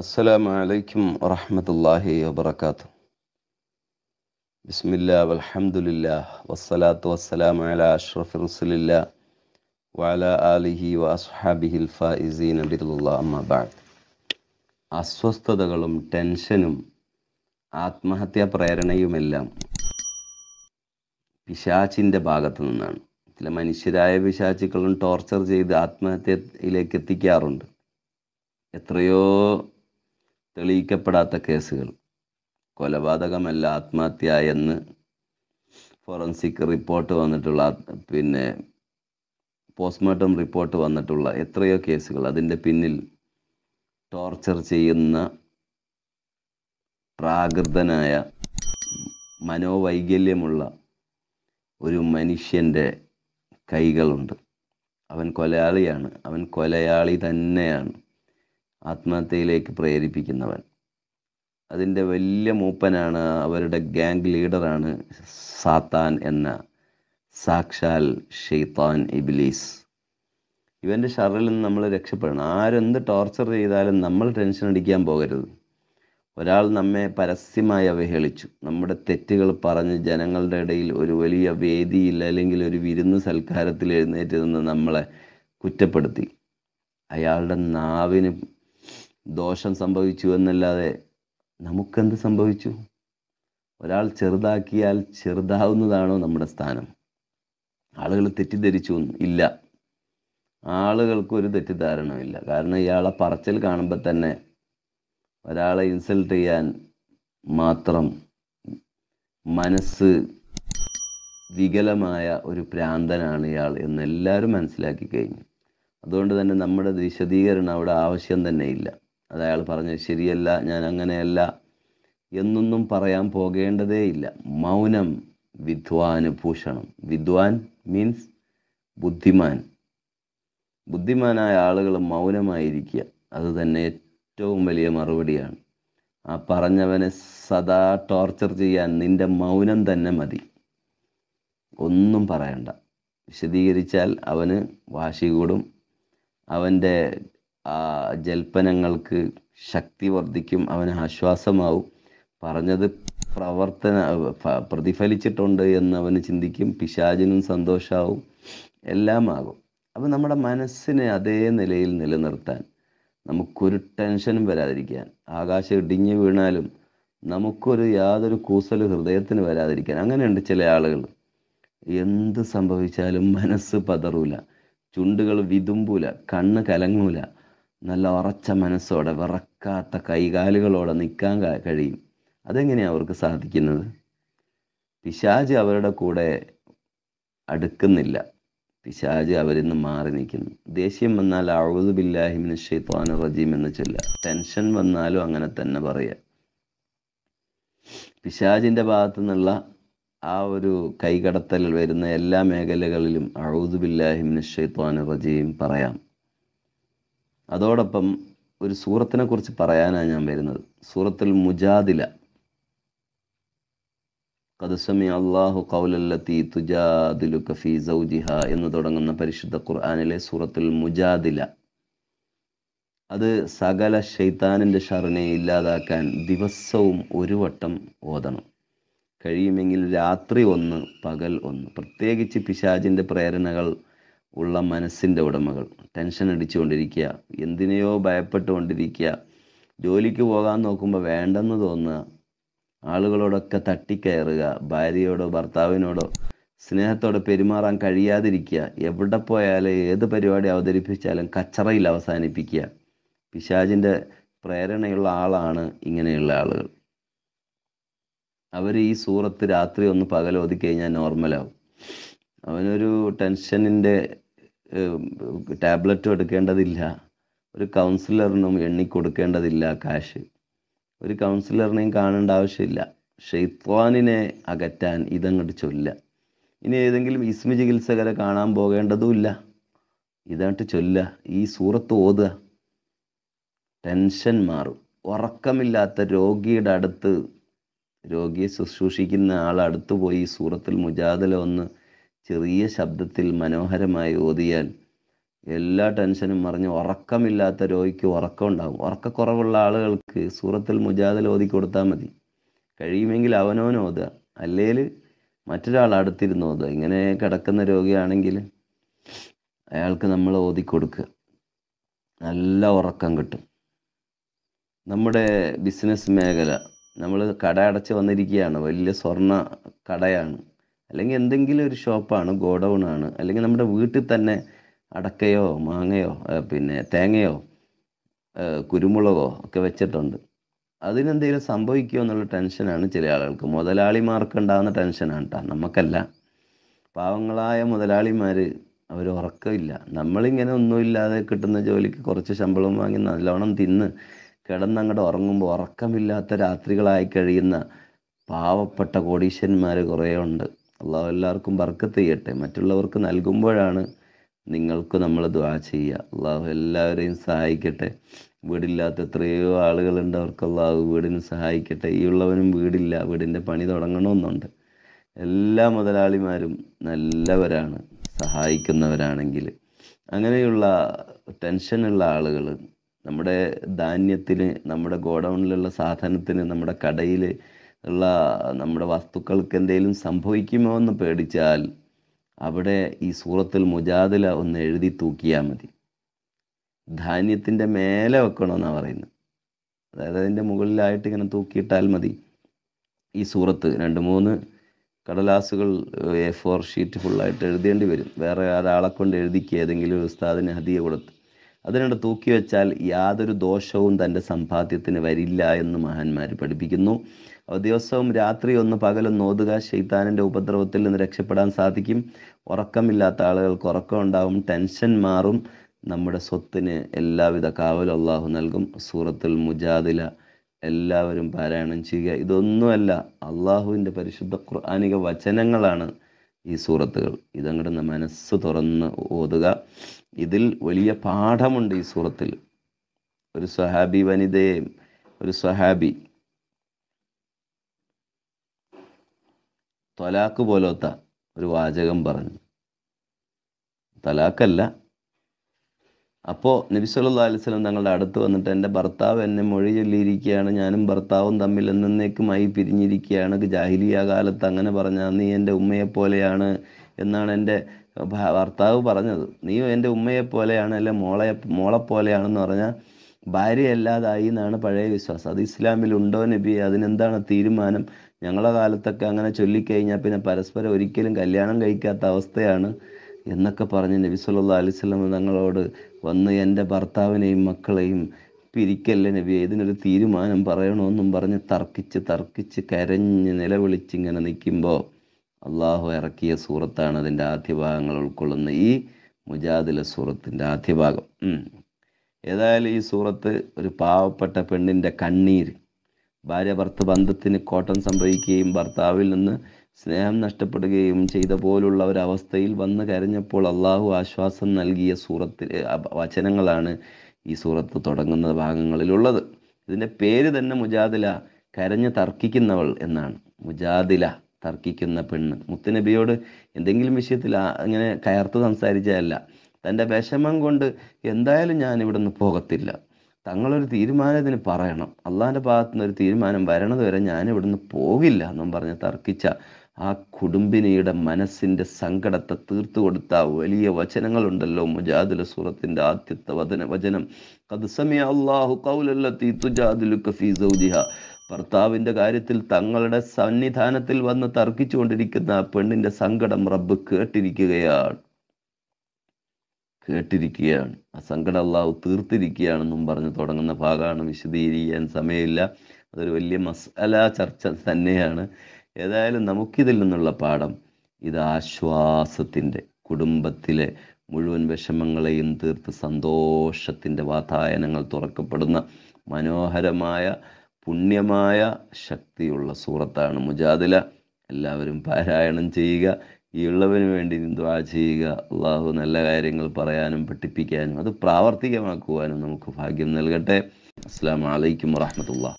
അസ്സലാമലൈക്കും വറഹമത്തല്ലാഹി വബർക്കാത്തു ബിസ്മില്ല വൽഹമുല്ലാഹ് വസ്സലാത്തു വസ്സലാം അല അഷ്റഫ് റസുലില്ല വാല അലിഹി വസ്ഹാബിഹിൽ ഫീൻ അബിദുല്ലാ അമ്മബാദ് അസ്വസ്ഥതകളും ടെൻഷനും ആത്മഹത്യ പ്രേരണയുമെല്ലാം പിശാചിൻ്റെ ഭാഗത്തു നിന്നാണ് ചില മനുഷ്യരായ പിശാചുക്കളും ടോർച്ചർ ചെയ്ത് ആത്മഹത്യയിലേക്ക് എത്തിക്കാറുണ്ട് എത്രയോ തെളിയിക്കപ്പെടാത്ത കേസുകൾ കൊലപാതകമല്ല ആത്മഹത്യ എന്ന് ഫോറൻസിക് റിപ്പോർട്ട് വന്നിട്ടുള്ള പിന്നെ പോസ്റ്റ്മോർട്ടം റിപ്പോർട്ട് വന്നിട്ടുള്ള എത്രയോ കേസുകൾ അതിൻ്റെ പിന്നിൽ ടോർച്ചർ ചെയ്യുന്ന പ്രാകൃതനായ മനോവൈകല്യമുള്ള ഒരു മനുഷ്യൻ്റെ കൈകളുണ്ട് അവൻ കൊലയാളിയാണ് അവൻ കൊലയാളി തന്നെയാണ് ആത്മഹത്യയിലേക്ക് പ്രേരിപ്പിക്കുന്നവൻ അതിൻ്റെ വലിയ മൂപ്പനാണ് അവരുടെ ഗാങ് ലീഡറാണ് സാത്താൻ എന്ന സാക്ഷാൽ ഷെയ്ത്താൻ ഇബിലീസ് ഇവൻ്റെ ഷറിൽ നിന്ന് നമ്മൾ രക്ഷപ്പെടണം ആരെന്ത് ടോർച്ചർ ചെയ്താലും നമ്മൾ ടെൻഷൻ അടിക്കാൻ പോകരുത് ഒരാൾ നമ്മെ പരസ്യമായി അവഹേളിച്ചു നമ്മുടെ തെറ്റുകൾ പറഞ്ഞ് ജനങ്ങളുടെ ഇടയിൽ ഒരു വലിയ വേദിയിൽ അല്ലെങ്കിൽ ഒരു വിരുന്ന് സൽക്കാരത്തിൽ എഴുന്നേറ്റ് നിന്ന് നമ്മളെ കുറ്റപ്പെടുത്തി അയാളുടെ നാവിന് ദോഷം സംഭവിച്ചു എന്നല്ലാതെ നമുക്കെന്ത് സംഭവിച്ചു ഒരാൾ ചെറുതാക്കിയാൽ ചെറുതാവുന്നതാണോ നമ്മുടെ സ്ഥാനം ആളുകൾ തെറ്റിദ്ധരിച്ചു ഇല്ല ആളുകൾക്കൊരു തെറ്റിദ്ധാരണയില്ല കാരണം ഇയാളെ പറച്ചിൽ കാണുമ്പോൾ തന്നെ ഒരാളെ ഇൻസൾട്ട് ചെയ്യാൻ മാത്രം മനസ്സ് വികലമായ ഒരു പ്രാന്തനാണ് ഇയാൾ എന്നെല്ലാവരും മനസ്സിലാക്കി കഴിഞ്ഞു അതുകൊണ്ട് തന്നെ നമ്മുടെ വിശദീകരണം അവിടെ ആവശ്യം തന്നെയില്ല അത് അയാൾ പറഞ്ഞു ശരിയല്ല ഞാൻ അങ്ങനെയല്ല എന്നൊന്നും പറയാൻ പോകേണ്ടതേയില്ല മൗനം വിദ്വാന് ഭൂഷണം വിദ്വാൻ മീൻസ് ബുദ്ധിമാൻ ബുദ്ധിമാനായ ആളുകൾ മൗനമായിരിക്കുക അത് തന്നെ ഏറ്റവും വലിയ മറുപടിയാണ് ആ പറഞ്ഞവനെ സദാ ടോർച്ചർ ചെയ്യാൻ നിന്റെ മൗനം തന്നെ മതി ഒന്നും പറയണ്ട വിശദീകരിച്ചാൽ അവന് വാശി കൂടും അവൻ്റെ ആ ജൽപ്പനങ്ങൾക്ക് ശക്തി വർദ്ധിക്കും അവന് ആശ്വാസമാവും പറഞ്ഞത് പ്രവർത്തന പ്രതിഫലിച്ചിട്ടുണ്ട് എന്ന് അവന് ചിന്തിക്കും പിശാചിനും സന്തോഷമാവും എല്ലാമാകും അപ്പം നമ്മുടെ മനസ്സിനെ അതേ നിലയിൽ നിലനിർത്താൻ നമുക്കൊരു ടെൻഷനും വരാതിരിക്കാൻ ആകാശം ഇടിഞ്ഞു വീണാലും നമുക്കൊരു യാതൊരു കൂസൽ ഹൃദയത്തിന് വരാതിരിക്കാൻ അങ്ങനെയുണ്ട് ചില ആളുകൾ എന്ത് സംഭവിച്ചാലും മനസ്സ് പതറൂല ചുണ്ടുകൾ വിതുമ്പൂല കണ്ണ് കലങ്ങൂല നല്ല ഉറച്ച മനസ്സോടെ വിറക്കാത്ത കൈകാലുകളോടെ നിൽക്കാൻ കഴിയും അതെങ്ങനെയാണ് അവർക്ക് സാധിക്കുന്നത് പിശാജ് അവരുടെ കൂടെ അടുക്കുന്നില്ല പിശാജ് അവരിൽ നിന്ന് മാറി നിൽക്കുന്നു ദേഷ്യം വന്നാൽ അഴുതു ബില്ലാഹിമിന് ഷെയ്ത്വാന റജീം എന്ന് ചൊല്ല ടെൻഷൻ വന്നാലും അങ്ങനെ തന്നെ പറയാം പിശാജിൻ്റെ ഭാഗത്തു നിന്നുള്ള ആ ഒരു കൈകടത്തൽ വരുന്ന എല്ലാ മേഖലകളിലും അഴുതു ബില്ലാഹിമിന് ഷെയ്ത്വാന റജീം പറയാം അതോടൊപ്പം ഒരു സൂറത്തിനെ കുറിച്ച് പറയാനാണ് ഞാൻ വരുന്നത് സൂറത്തുൽ മുജാദില കദസമി അള്ളാഹു കൗലല്ലത്തി തുജാദിലു കഫി സൗജിഹ എന്ന് തുടങ്ങുന്ന പരിശുദ്ധ ഖുർആാനിലെ സൂറത്തുൽ മുജാദില അത് സകല ഷെയ്ത്താനിൻ്റെ ഷറിനെ ഇല്ലാതാക്കാൻ ദിവസവും ഒരു വട്ടം ഓതണം കഴിയുമെങ്കിൽ രാത്രി ഒന്ന് പകൽ ഒന്ന് പ്രത്യേകിച്ച് പിശാജിൻ്റെ പ്രേരണകൾ ഉള്ള മനസ്സിൻ്റെ ഉടമകൾ ടെൻഷൻ അടിച്ചുകൊണ്ടിരിക്കുക എന്തിനെയോ ഭയപ്പെട്ടുകൊണ്ടിരിക്കുക ജോലിക്ക് പോകാൻ നോക്കുമ്പോൾ വേണ്ടെന്ന് തോന്നുക ആളുകളോടൊക്കെ തട്ടിക്കയറുക ഭാര്യയോടോ ഭർത്താവിനോടോ സ്നേഹത്തോടെ പെരുമാറാൻ കഴിയാതിരിക്കുക എവിടെ പോയാലും ഏത് പരിപാടി അവതരിപ്പിച്ചാലും കച്ചറയിൽ അവസാനിപ്പിക്കുക പിശാചിൻ്റെ പ്രേരണയുള്ള ആളാണ് ഇങ്ങനെയുള്ള ആളുകൾ അവർ ഈ സൂറത്ത് രാത്രി ഒന്ന് പകലോതിക്കഴിഞ്ഞാൽ നോർമലാവും അവനൊരു ടെൻഷനിൻ്റെ ടാബ്ലറ്റും എടുക്കേണ്ടതില്ല ഒരു കൗൺസിലറിനും കൊടുക്കേണ്ടതില്ല കാശ് ഒരു കൗൺസിലറിനെയും കാണേണ്ട ആവശ്യമില്ല ഷെയ്ത്വാനിനെ അകറ്റാൻ ഇതങ്ങോട്ട് ചൊല്ല ഇനി ഏതെങ്കിലും ഇസ്മി ചികിത്സകരെ കാണാൻ പോകേണ്ടതുമില്ല ഇതായിട്ട് ചൊല്ല ഈ സൂറത്ത് ഓതുക ടെൻഷൻ മാറും ഉറക്കമില്ലാത്ത രോഗിയുടെ അടുത്ത് രോഗിയെ ശുശ്രൂഷിക്കുന്ന ആളടുത്ത് പോയി സൂറത്തിൽ മുജാദല ഒന്ന് ചെറിയ ശബ്ദത്തിൽ മനോഹരമായി ഓതിയാൽ എല്ലാ ടെൻഷനും മറിഞ്ഞ് ഉറക്കമില്ലാത്ത രോഗിക്ക് ഉറക്കം ഉണ്ടാകും ഉറക്കക്കുറവുള്ള ആളുകൾക്ക് സൂറത്തിൽ മുജാദൽ ഓതി കൊടുത്താൽ മതി കഴിയുമെങ്കിൽ അവനോൻ ഓതുക അല്ലേൽ മറ്റൊരാൾ അടുത്തിരുന്ന് ഓതുക ഇങ്ങനെ കിടക്കുന്ന രോഗിയാണെങ്കിൽ അയാൾക്ക് നമ്മൾ ഓതി കൊടുക്കുക നല്ല ഉറക്കം കിട്ടും നമ്മുടെ ബിസിനസ് മേഖല നമ്മൾ കട അടച്ച് വന്നിരിക്കുകയാണ് വലിയ സ്വർണ്ണ കടയാണ് അല്ലെങ്കിൽ എന്തെങ്കിലും ഒരു ഷോപ്പാണ് ഗോഡൗൺ ആണ് അല്ലെങ്കിൽ നമ്മുടെ വീട്ടിൽ തന്നെ അടക്കയോ മാങ്ങയോ പിന്നെ തേങ്ങയോ കുരുമുളകോ ഒക്കെ വെച്ചിട്ടുണ്ട് അതിനെന്തെങ്കിലും സംഭവിക്കുമോ എന്നുള്ള ടെൻഷനാണ് ചില ആളുകൾക്ക് മുതലാളിമാർക്ക് ഉണ്ടാകുന്ന ടെൻഷനാണ് കേട്ടോ നമുക്കല്ല പാവങ്ങളായ മുതലാളിമാർ അവർ ഉറക്കമില്ല നമ്മളിങ്ങനെ ഒന്നുമില്ലാതെ കിട്ടുന്ന ജോലിക്ക് കുറച്ച് ശമ്പളം വാങ്ങി നല്ലോണം തിന്ന് കിടന്നങ്ങോട്ട് ഉറങ്ങുമ്പോൾ ഉറക്കമില്ലാത്ത രാത്രികളായി കഴിയുന്ന പാവപ്പെട്ട കോടീശ്വരന്മാർ കുറേ ഉണ്ട് അള്ളാഹു എല്ലാവർക്കും ബർക്കത്ത് ചെയ്യട്ടെ മറ്റുള്ളവർക്ക് നൽകുമ്പോഴാണ് നിങ്ങൾക്ക് നമ്മൾ ദ്വാ ചെയ്യുക അള്ളാഹു എല്ലാവരെയും സഹായിക്കട്ടെ വീടില്ലാത്ത എത്രയോ ആളുകളുണ്ട് അവർക്ക് അള്ളാഹു വീടിന് സഹായിക്കട്ടെ ഈ ഉള്ളവനും വീടില്ല വീടിൻ്റെ പണി തുടങ്ങണമെന്നുണ്ട് എല്ലാ മുതലാളിമാരും നല്ലവരാണ് സഹായിക്കുന്നവരാണെങ്കിൽ അങ്ങനെയുള്ള ടെൻഷനുള്ള ആളുകൾ നമ്മുടെ ധാന്യത്തിന് നമ്മുടെ ഗോഡൗണിലുള്ള സാധനത്തിന് നമ്മുടെ കടയിൽ ഉള്ള നമ്മുടെ വസ്തുക്കൾക്ക് എന്തെങ്കിലും സംഭവിക്കുമോ എന്ന് പേടിച്ചാൽ അവിടെ ഈ സൂറത്തിൽ മുജാദില ഒന്ന് എഴുതി തൂക്കിയാൽ മതി ധാന്യത്തിൻ്റെ മേലെ വെക്കണമെന്നാണ് പറയുന്നത് അതായത് അതിൻ്റെ മുകളിലായിട്ട് ഇങ്ങനെ തൂക്കിയിട്ടാൽ മതി ഈ സൂറത്ത് രണ്ട് മൂന്ന് കടലാസുകൾ എ ഫോർ ഷീറ്റ് ഫുള്ളായിട്ട് എഴുതേണ്ടി വരും വേറെ ഒരാളെ കൊണ്ട് എഴുതിക്കുക ഏതെങ്കിലും ഉസ്താദിന് ഹതിയെ കൊടുത്ത് അതിനോട് തൂക്കി വെച്ചാൽ യാതൊരു ദോഷവും തൻ്റെ സമ്പാദ്യത്തിന് വരില്ല എന്ന് മഹാന്മാർ പഠിപ്പിക്കുന്നു ദിവസവും രാത്രി ഒന്ന് പകലും നോതുക ശൈത്താനിൻ്റെ ഉപദ്രവത്തിൽ നിന്ന് രക്ഷപ്പെടാൻ സാധിക്കും ഉറക്കമില്ലാത്ത ആളുകൾക്ക് ഉറക്കം ഉണ്ടാവും ടെൻഷൻ മാറും നമ്മുടെ സ്വത്തിന് എല്ലാവിധ കാവലും അള്ളാഹു നൽകും സൂറത്തുൽ മുജാദില എല്ലാവരും പാരായണം ചെയ്യുക ഇതൊന്നുമല്ല അള്ളാഹുവിൻ്റെ പരിശുദ്ധ ഖുർആാനിക വചനങ്ങളാണ് ഈ സൂറത്തുകൾ ഇതങ്ങടുന്ന മനസ്സ് തുറന്ന് ഓതുക ഇതിൽ വലിയ പാഠമുണ്ട് ഈ സൂറത്തിൽ ഒരു സ്വഹാബി വനിതയെ ഒരു സ്വഹാബി തലാക്ക് പോലത്തെ ഒരു വാചകം പറഞ്ഞു തലാക്കല്ല അപ്പോൾ നബി സല്ലാ അലിസ്ലം തങ്ങളുടെ അടുത്ത് വന്നിട്ട് എൻ്റെ ഭർത്താവ് എന്നെ മൊഴി ചൊല്ലിയിരിക്കുകയാണ് ഞാനും ഭർത്താവും തമ്മിൽ എന്നേക്കുമായി പിരിഞ്ഞിരിക്കുകയാണ് ജാഹിലിയ കാലത്ത് അങ്ങനെ പറഞ്ഞാൽ നീ എൻ്റെ ഉമ്മയെപ്പോലെയാണ് എന്നാണ് എൻ്റെ ഭർത്താവ് പറഞ്ഞത് നീ എൻ്റെ ഉമ്മയെപ്പോലെയാണ് അല്ലെ മോളെ മോളെപ്പോലെയാണെന്ന് പറഞ്ഞാൽ ഭാര്യയല്ലാതായി എന്നാണ് പഴയ വിശ്വാസം അത് ഇസ്ലാമിൽ ഉണ്ടോ നബി അതിനെന്താണ് തീരുമാനം ഞങ്ങളെ കാലത്തൊക്കെ അങ്ങനെ ചൊല്ലിക്കഴിഞ്ഞാൽ പിന്നെ പരസ്പരം ഒരിക്കലും കല്യാണം കഴിക്കാത്ത അവസ്ഥയാണ് എന്നൊക്കെ പറഞ്ഞ് നബി സല്ലാ അലിസ്ലം തങ്ങളോട് വന്ന് എൻ്റെ ഭർത്താവിനെയും മക്കളെയും പിരിക്കല്ല നബി ഇതിനൊരു തീരുമാനം പറയണമെന്നും പറഞ്ഞ് തർക്കിച്ച് തർക്കിച്ച് കരഞ്ഞ് നിലവിളിച്ച് ഇങ്ങനെ നിൽക്കുമ്പോൾ അള്ളാഹു ഇറക്കിയ സൂറത്താണ് അതിൻ്റെ ആദ്യ ഭാഗങ്ങൾ ഉൾക്കൊള്ളുന്ന ഈ മുജാദില സൂറത്തിൻ്റെ ആദ്യ ഭാഗം ഏതായാലും ഈ സൂറത്ത് ഒരു പാവപ്പെട്ട പെണ്ണിൻ്റെ കണ്ണീര് ഭാര്യ ഭർത്ത ബന്ധത്തിന് കോട്ടം സംഭവിക്കുകയും ഭർത്താവിൽ നിന്ന് സ്നേഹം നഷ്ടപ്പെടുകയും ചെയ്ത പോലുള്ള ഒരവസ്ഥയിൽ വന്ന് കരഞ്ഞപ്പോൾ അള്ളാഹു ആശ്വാസം നൽകിയ സൂറത്തിൽ വചനങ്ങളാണ് ഈ സൂറത്ത് തുടങ്ങുന്ന ഭാഗങ്ങളിലുള്ളത് ഇതിൻ്റെ പേര് തന്നെ മുജാദില കരഞ്ഞ് തർക്കിക്കുന്നവൾ എന്നാണ് മുജാദില തർക്കിക്കുന്ന പെണ്ണ് മുത്തുനബിയോട് എന്തെങ്കിലും വിഷയത്തിൽ അങ്ങനെ കയർത്ത് സംസാരിച്ചതല്ല തൻ്റെ വിഷമം കൊണ്ട് എന്തായാലും ഞാൻ ഇവിടുന്ന് പോകത്തില്ല തങ്ങളൊരു തീരുമാനത്തിന് പറയണം അള്ളാഹിൻ്റെ ഭാഗത്തു നിന്ന് ഒരു തീരുമാനം വരണത് വരെ ഞാൻ ഇവിടുന്ന് പോകില്ല എന്നും പറഞ്ഞ് തർക്കിച്ച ആ കുടുംബിനിയുടെ മനസ്സിൻ്റെ സങ്കടത്തെ തീർത്തു കൊടുത്ത വലിയ വചനങ്ങളുണ്ടല്ലോ മുജാദുൽ സൂറത്തിൻ്റെ ആദ്യത്തെ വചന വചനം കദ്സമിയ അള്ളാഹു കൗലല്ലത്തി തുജാദിലു ഭർത്താവിൻ്റെ കാര്യത്തിൽ തങ്ങളുടെ സന്നിധാനത്തിൽ വന്ന് തർക്കിച്ചുകൊണ്ടിരിക്കുന്ന പെണ്ണിൻ്റെ സങ്കടം റബ്ബ് കേട്ടിരിക്കുകയാണ് കേട്ടിരിക്കുകയാണ് ആ സങ്കടം അള്ളാഹു തീർത്തിരിക്കുകയാണെന്നും പറഞ്ഞു തുടങ്ങുന്ന ഭാഗമാണ് വിശദീകരിക്കാൻ സമയമില്ല അതൊരു വലിയ മസല ചർച്ച തന്നെയാണ് ഏതായാലും നമുക്കിതിൽ നിന്നുള്ള പാഠം ഇത് ആശ്വാസത്തിൻ്റെ കുടുംബത്തിലെ മുഴുവൻ വിഷമങ്ങളെയും തീർത്ത് സന്തോഷത്തിൻ്റെ വാതായനങ്ങൾ തുറക്കപ്പെടുന്ന മനോഹരമായ പുണ്യമായ ശക്തിയുള്ള സൂറത്താണ് മുജാദില എല്ലാവരും പാരായണം ചെയ്യുക ഈ ഉള്ളവന് വേണ്ടി ദ്വാ ചെയ്യുക അള്ളാഹു നല്ല കാര്യങ്ങൾ പറയാനും പഠിപ്പിക്കാനും അത് പ്രാവർത്തികമാക്കുവാനും നമുക്ക് ഭാഗ്യം നൽകട്ടെ അസ്സാം വലൈക്കും വാഹമത്തല്ലാ